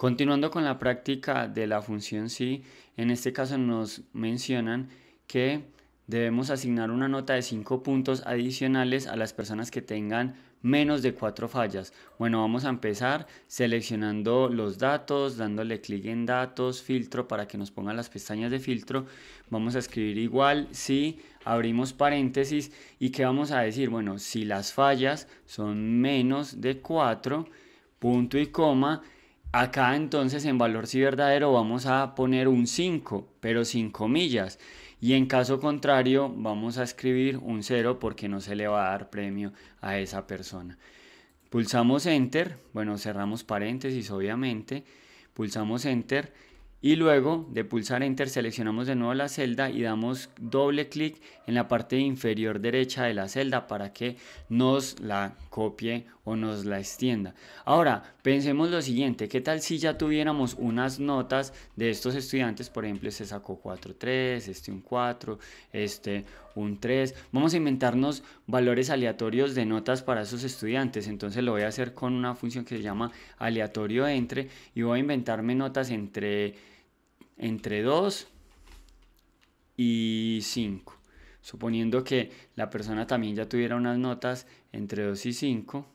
Continuando con la práctica de la función si, en este caso nos mencionan que debemos asignar una nota de 5 puntos adicionales a las personas que tengan menos de 4 fallas. Bueno, vamos a empezar seleccionando los datos, dándole clic en datos, filtro para que nos pongan las pestañas de filtro. Vamos a escribir igual si abrimos paréntesis y que vamos a decir, bueno, si las fallas son menos de 4, punto y coma, Acá entonces en valor si verdadero vamos a poner un 5, pero sin comillas. Y en caso contrario vamos a escribir un 0 porque no se le va a dar premio a esa persona. Pulsamos Enter, bueno cerramos paréntesis obviamente, pulsamos Enter y luego de pulsar Enter seleccionamos de nuevo la celda y damos doble clic en la parte inferior derecha de la celda para que nos la copie o nos la extienda. Ahora, pensemos lo siguiente, ¿qué tal si ya tuviéramos unas notas de estos estudiantes? Por ejemplo, este sacó 4.3, este un 4, este un 3. Vamos a inventarnos valores aleatorios de notas para esos estudiantes. Entonces lo voy a hacer con una función que se llama aleatorio entre y voy a inventarme notas entre, entre 2 y 5. Suponiendo que la persona también ya tuviera unas notas entre 2 y 5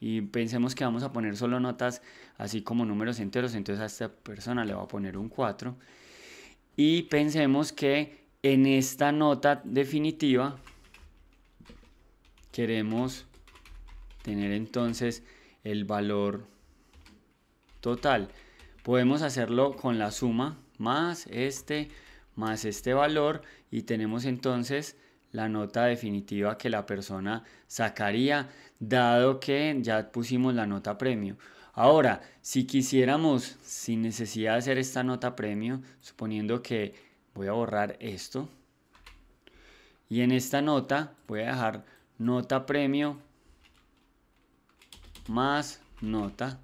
y pensemos que vamos a poner solo notas así como números enteros, entonces a esta persona le va a poner un 4 y pensemos que en esta nota definitiva queremos tener entonces el valor total. Podemos hacerlo con la suma más este más este valor y tenemos entonces la nota definitiva que la persona sacaría dado que ya pusimos la nota premio. Ahora, si quisiéramos, sin necesidad de hacer esta nota premio, suponiendo que voy a borrar esto. Y en esta nota voy a dejar nota premio más nota.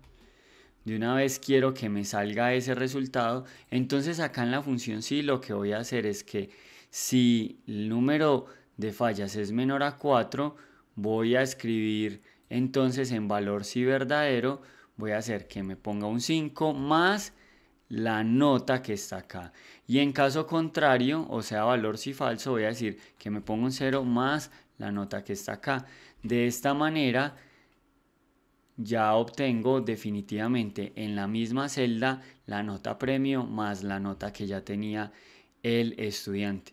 De una vez quiero que me salga ese resultado. Entonces acá en la función sí lo que voy a hacer es que si el número de fallas es menor a 4, voy a escribir entonces en valor si verdadero, voy a hacer que me ponga un 5 más la nota que está acá. Y en caso contrario, o sea, valor si falso, voy a decir que me pongo un 0 más la nota que está acá. De esta manera ya obtengo definitivamente en la misma celda la nota premio más la nota que ya tenía el estudiante.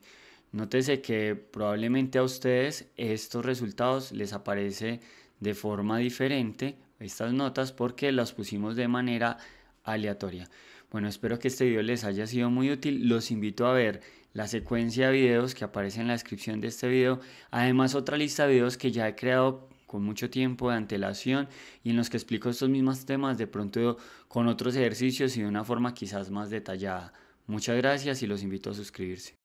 Nótese que probablemente a ustedes estos resultados les aparece de forma diferente estas notas porque las pusimos de manera aleatoria. Bueno, espero que este video les haya sido muy útil. Los invito a ver la secuencia de videos que aparece en la descripción de este video. Además, otra lista de videos que ya he creado con mucho tiempo de antelación y en los que explico estos mismos temas de pronto con otros ejercicios y de una forma quizás más detallada. Muchas gracias y los invito a suscribirse.